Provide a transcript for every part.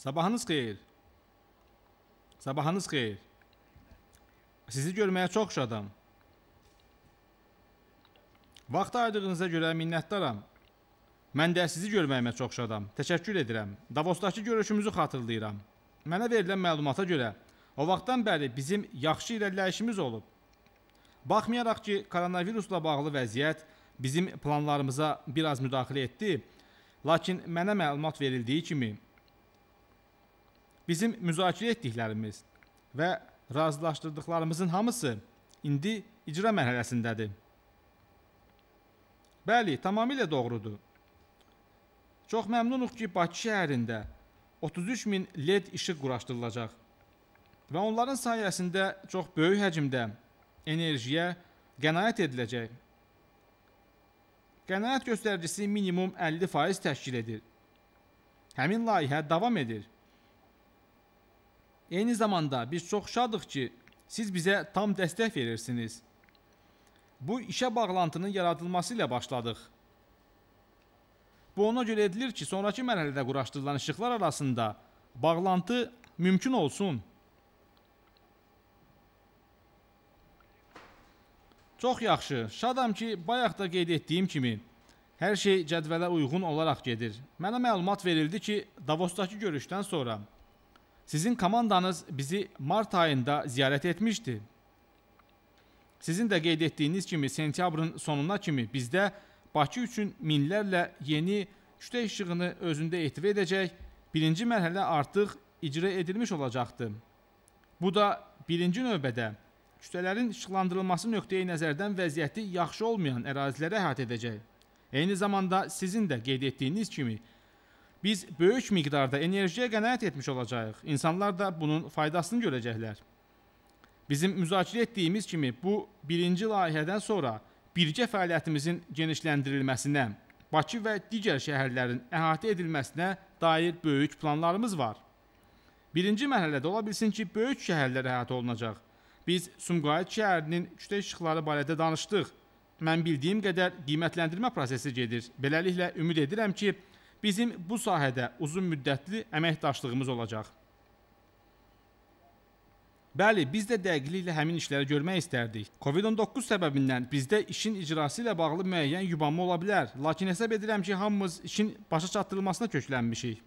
Sabahınız xeyir. Sabahınız xeyir. Sizi görməyə çox şadam. Vaxt ayırdığınıza görə minnətdaram. Mən də sizi görməyimə çox şadam. Təşəkkür edirəm. Davosdakı görüşümüzü xatırlayıram. Mənə verilən məlumata görə o vaxtdan bəri bizim yaxşı irəliləyişimiz olub. Baxmayaraq ki, koronavirusla bağlı vəziyyət bizim planlarımıza biraz müdaxilə etdi, lakin mənə məlumat verildiyi kimi Bizim müzakirə etdiklərimiz və razılaşdırdıqlarımızın hamısı indi icra mərhələsindədir. Bəli, tamamilə doğrudur. Çox məmnunuq ki, Bakı şəhərində 33 min LED işıq quraşdırılacaq və onların sayəsində çox böyük həcmdə enerjiyə qənaət ediləcək. Qənaət göstəricisi minimum 50% təşkil edir. Həmin layihə davam edir. Eyni zamanda biz çox şadıq ki, siz bizə tam dəstək verirsiniz. Bu işə bağlantının yaradılması ilə başladıq. Bu ona görə edilir ki, sonrakı mərhələdə quraşdırılan işıqlar arasında bağlantı mümkün olsun. Çox yaxşı. Şadam ki, bayaq da qeyd etdiyim kimi hər şey cədvələ uyğun olaraq gedir. Mənə məlumat verildi ki, Davosdakı görüşdən sonra Sizin komandanız bizi mart ayında ziyarət etmişdi. Sizin də qeyd etdiyiniz kimi sentyabrın sonuna kimi bizdə Bakı üçün minlərlə yeni şütə işığını özündə ehtiva edəcək birinci mərhələ artıq icra edilmiş olacaqdı. Bu da birinci növbədə kütələrin işıqlandırılması nöqteyi nəzərdən vəziyyəti yaxşı olmayan ərazilərə əhatə edəcək. Eyni zamanda sizin də qeyd etdiyiniz kimi Biz böyük miqdarda enerjiyə qənaət etmiş olacağıq. İnsanlar da bunun faydasını görəcəklər. Bizim müzakirə etdiyimiz kimi bu birinci layihədən sonra birgə fəaliyyətimizin genişləndirilməsinə, Bakı və digər şəhərlərin əhatə edilməsinə dair böyük planlarımız var. Birinci mərhələdə ola bilsin ki, böyük şəhərlər əhatə olunacaq. Biz Sumqayıt şəhərinin kütlə işıqları barədə danışdıq. Mən bildiyim qədər qiymətləndirmə prosesi gedir. Beləliklə ümid edirəm ki, bizim bu sahədə uzun müddətli əməkdaşlığımız olacaq. Bəli, biz də dəqiqliklə həmin işləri görmək istərdik. Covid-19 səbəbindən bizdə işin icrası ilə bağlı müəyyən yubanma ola bilər, lakin hesab edirəm ki, hamımız işin başa çatdırılmasına köklənmişik.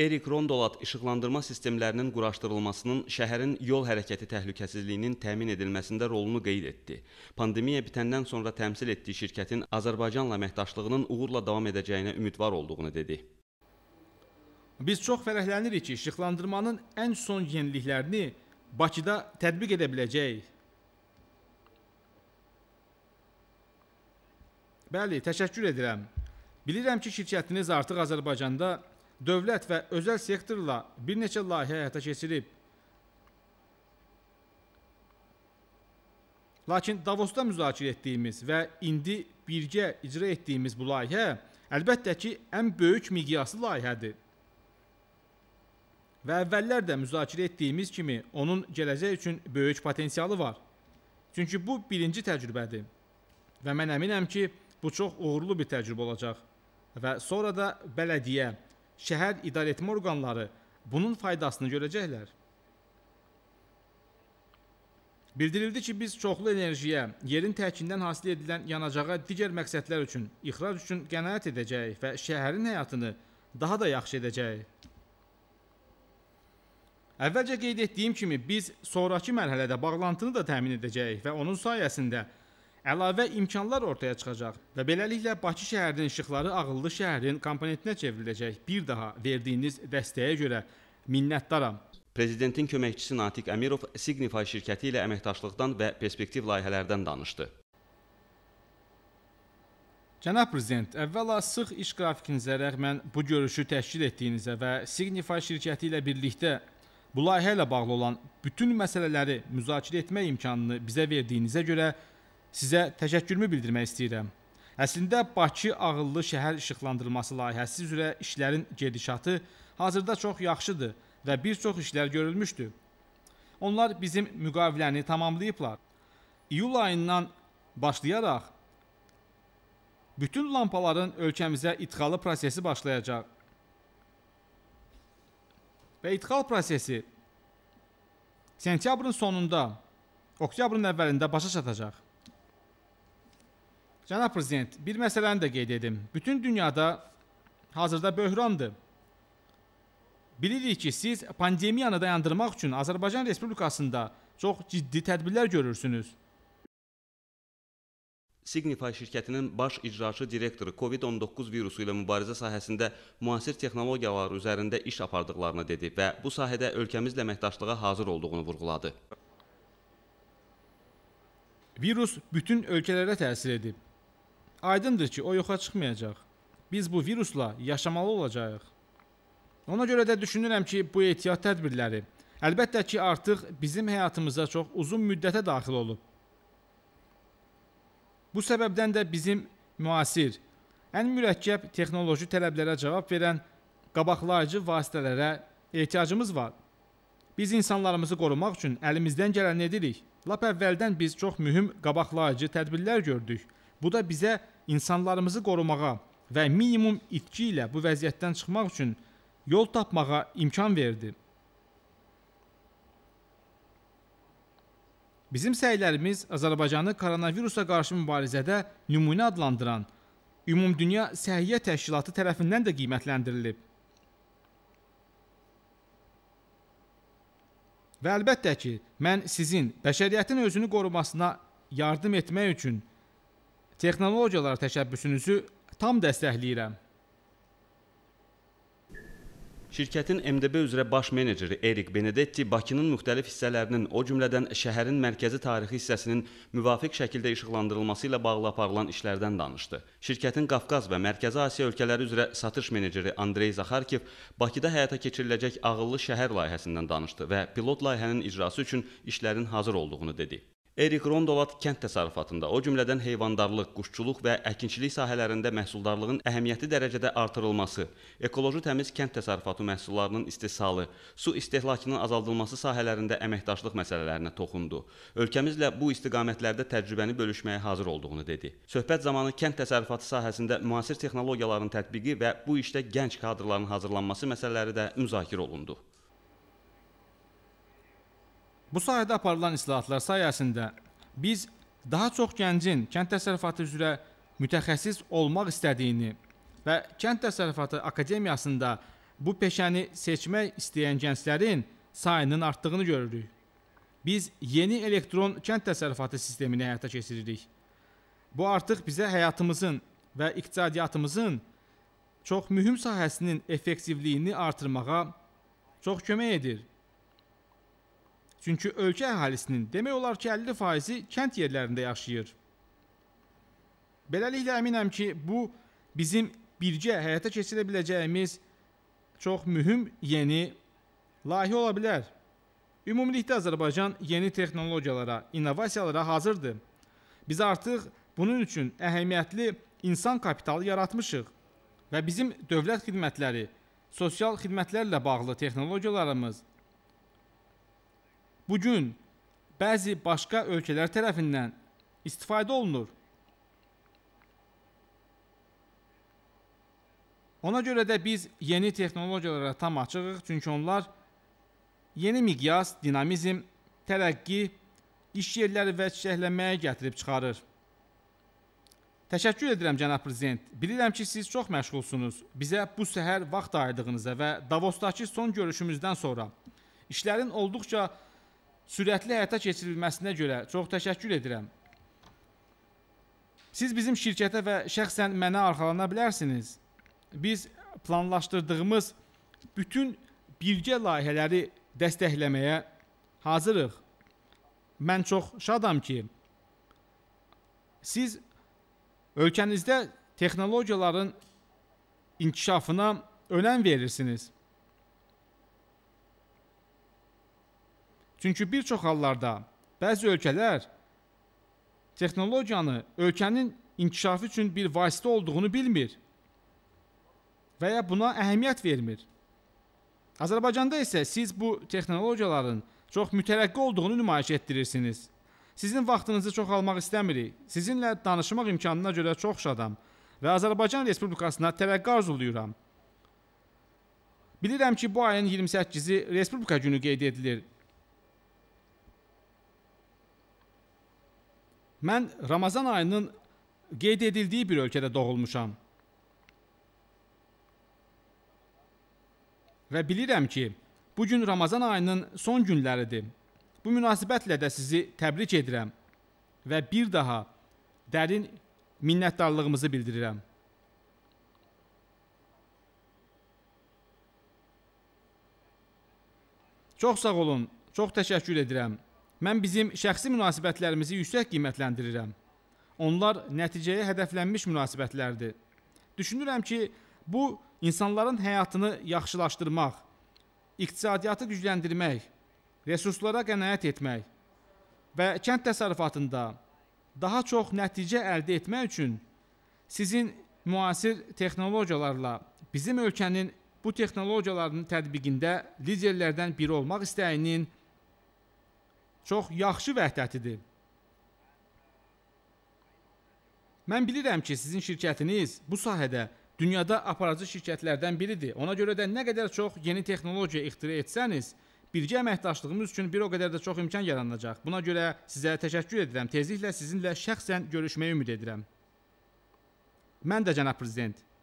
Erik Rondolat işıqlandırma sistemlərinin quraşdırılmasının şəhərin yol hərəkəti təhlükəsizliyinin təmin edilməsində rolunu qeyd etdi. Pandemiya bitəndən sonra təmsil etdiyi şirkətin Azərbaycanla əməkdaşlığının uğurla davam edəcəyinə ümidvar olduğunu dedi. Biz çox fərəhlənirik ki, işıqlandırmanın ən son yeniliklərini Bakıda tətbiq edə biləcəyik. Bəli, təşəkkür edirəm. Bilirəm ki, şirkətiniz artıq Azərbaycanda dövlət və özəl sektorla bir neçə layihə həyata keçirib. Lakin Davosda müzakirə etdiyimiz və indi birgə icra etdiyimiz bu layihə əlbəttə ki, ən böyük miqyaslı layihədir. Və əvvəllər də müzakirə etdiyimiz kimi onun gələcək üçün böyük potensialı var. Çünki bu birinci təcrübədir. Və mən əminəm ki, bu çox uğurlu bir təcrübə olacaq. Və sonra da bələdiyyə şəhər idarəetmə orqanları bunun faydasını görəcəklər. Bildirildi ki, biz çoxlu enerjiyə, yerin təkindən hasil edilən yanacağa digər məqsədlər üçün, ixrac üçün qənaət edəcəyik və şəhərin həyatını daha da yaxşı edəcəyik. Əvvəlcə qeyd etdiyim kimi, biz sonrakı mərhələdə bağlantını da təmin edəcəyik və onun sayəsində əlavə imkanlar ortaya çıxacaq və beləliklə Bakı şəhərinin işıqları ağıllı şəhərin komponentinə çevriləcək. Bir daha verdiyiniz dəstəyə görə minnətdaram. Prezidentin köməkçisi Natiq Əmirov Signify şirkəti ilə əməkdaşlıqdan və perspektiv layihələrdən danışdı. Cənab Prezident, əvvəla sıx iş qrafikinizə rəğmən bu görüşü təşkil etdiyinizə və Signify şirkəti ilə birlikdə bu layihə ilə bağlı olan bütün məsələləri müzakirə etmək imkanını bizə verdiyinizə görə sizə təşəkkürümü bildirmək istəyirəm. Əslində Bakı ağıllı şəhər işıqlandırılması layihəsi üzrə işlərin gedişatı hazırda çox yaxşıdır və bir çox işlər görülmüşdü. Onlar bizim müqaviləni tamamlayıblar. İyul ayından başlayaraq bütün lampaların ölkəmizə idxalı prosesi başlayacaq. Və idxal prosesi sentyabrın sonunda, oktyabrın əvvəlində başa çatacaq. Cənab Prezident, bir məsələni də qeyd edim. Bütün dünyada hazırda böhrandır. Bilirik ki, siz pandemiyanı dayandırmaq üçün Azərbaycan Respublikasında çox ciddi tədbirlər görürsünüz. Signify şirkətinin baş icraçı direktoru COVID-19 virusu ilə mübarizə sahəsində müasir texnologiyalar üzərində iş apardıqlarını dedi və bu sahədə ölkəmizlə əməkdaşlığa hazır olduğunu vurğuladı. Virus bütün ölkələrə təsir edib. Aydındır ki, o yoxa çıxmayacaq. Biz bu virusla yaşamalı olacağıq. Ona görə də düşünürəm ki, bu ehtiyat tədbirləri əlbəttə ki, artıq bizim həyatımıza çox uzun müddətə daxil olub. Bu səbəbdən də bizim müasir, ən mürəkkəb texnoloji tələblərə cavab verən qabaqlayıcı vasitələrə ehtiyacımız var. Biz insanlarımızı qorumaq üçün əlimizdən gələni edirik. Lap əvvəldən biz çox mühüm qabaqlayıcı tədbirlər gördük. Bu da bizə insanlarımızı qorumağa və minimum itki ilə bu vəziyyətdən çıxmaq üçün yol tapmağa imkan verdi. Bizim səylərimiz Azərbaycanı koronavirusa qarşı mübarizədə nümunə adlandıran Ümumdünya Səhiyyə Təşkilatı tərəfindən də qiymətləndirilib. Və əlbəttə ki, mən sizin bəşəriyyətin özünü qorumasına yardım etmək üçün Texnologiyalar təşəbbüsünüzü tam dəstəkləyirəm. Şirkətin MDB üzrə baş meneceri Erik Benedetti Bakının müxtəlif hissələrinin, o cümlədən şəhərin mərkəzi tarixi hissəsinin müvafiq şəkildə işıqlandırılması ilə bağlı aparılan işlərdən danışdı. Şirkətin Qafqaz və Mərkəzi Asiya ölkələri üzrə satış meneceri Andrey Zaxarkiv Bakıda həyata keçiriləcək ağıllı şəhər layihəsindən danışdı və pilot layihənin icrası üçün işlərin hazır olduğunu dedi. Erik Rondolat kənd təsərrüfatında, o cümlədən heyvandarlıq, quşçuluq və əkinçilik sahələrində məhsuldarlığın əhəmiyyətli dərəcədə artırılması, ekoloji təmiz kənd təsərrüfatı məhsullarının istehsalı, su istehlakının azaldılması sahələrində əməkdaşlıq məsələlərinə toxundu. Ölkəmizlə bu istiqamətlərdə təcrübəni bölüşməyə hazır olduğunu dedi. Söhbət zamanı kənd təsərrüfatı sahəsində müasir texnologiyaların tətbiqi və bu işdə gənc kadrların hazırlanması məsələləri də müzakirə olundu. Bu sahədə aparılan islahatlar sayəsində biz daha çox gəncin kənd təsərrüfatı üzrə mütəxəssis olmaq istədiyini və kənd təsərrüfatı akademiyasında bu peşəni seçmək istəyən gənclərin sayının artdığını görürük. Biz yeni elektron kənd təsərrüfatı sistemini həyata keçiririk. Bu artıq bizə həyatımızın və iqtisadiyyatımızın çox mühüm sahəsinin effektivliyini artırmağa çox kömək edir. Çünki ölkə əhalisinin demək olar ki, 50%-i kənd yerlərində yaşayır. Beləliklə əminəm ki, bu bizim birgə həyata keçirə biləcəyimiz çox mühüm yeni layihə ola bilər. Ümumilikdə Azərbaycan yeni texnologiyalara, innovasiyalara hazırdır. Biz artıq bunun üçün əhəmiyyətli insan kapitalı yaratmışıq və bizim dövlət xidmətləri, sosial xidmətlərlə bağlı texnologiyalarımız bu gün bəzi başqa ölkələr tərəfindən istifadə olunur. Ona görə də biz yeni texnologiyalara tam açığıq, çünki onlar yeni miqyas, dinamizm, tərəqqi, iş yerləri və çiçəklənməyə gətirib çıxarır. Təşəkkür edirəm cənab prezident. Bilirəm ki, siz çox məşğulsunuz. Bizə bu səhər vaxt ayırdığınıza və Davosdakı son görüşümüzdən sonra işlərin olduqca sürətli həyata keçirilməsinə görə çox təşəkkür edirəm. Siz bizim şirkətə və şəxsən mənə arxalana bilərsiniz. Biz planlaşdırdığımız bütün birgə layihələri dəstəkləməyə hazırıq. Mən çox şadam ki, siz ölkənizdə texnologiyaların inkişafına önəm verirsiniz. Çünki bir çox hallarda bəzi ölkələr texnologiyanı ölkənin inkişafı üçün bir vasitə olduğunu bilmir və ya buna əhəmiyyət vermir. Azərbaycanda isə siz bu texnologiyaların çox mütərəqqi olduğunu nümayiş etdirirsiniz. Sizin vaxtınızı çox almaq istəmirik. Sizinlə danışmaq imkanına görə çox şadam və Azərbaycan Respublikasına tərəqqi arzulayıram. Bilirəm ki, bu ayın 28-i Respublika günü qeyd edilir. Mən Ramazan ayının qeyd edildiyi bir ölkədə doğulmuşam. Və bilirəm ki, bu gün Ramazan ayının son günləridir. Bu münasibətlə də sizi təbrik edirəm və bir daha dərin minnətdarlığımızı bildirirəm. Çox sağ olun. Çox təşəkkür edirəm. Mən bizim şəxsi münasibətlərimizi yüksək qiymətləndirirəm. Onlar nəticəyə hədəflənmiş münasibətlərdir. Düşünürəm ki, bu insanların həyatını yaxşılaşdırmaq, iqtisadiyyatı gücləndirmək, resurslara qənaət etmək və kənd təsərrüfatında daha çox nəticə əldə etmək üçün sizin müasir texnologiyalarla bizim ölkənin bu texnologiyaların tətbiqində liderlərdən biri olmaq istəyinin çox yaxşı vəhdətidir. Mən bilirəm ki, sizin şirkətiniz bu sahədə dünyada aparıcı şirkətlərdən biridir. Ona görə də nə qədər çox yeni texnologiya ixtira etsəniz, birgə əməkdaşlığımız üçün bir o qədər də çox imkan yaranacaq. Buna görə sizə təşəkkür edirəm. Tezliklə sizinlə şəxsən görüşməyi ümid edirəm. Mən də cənab prezident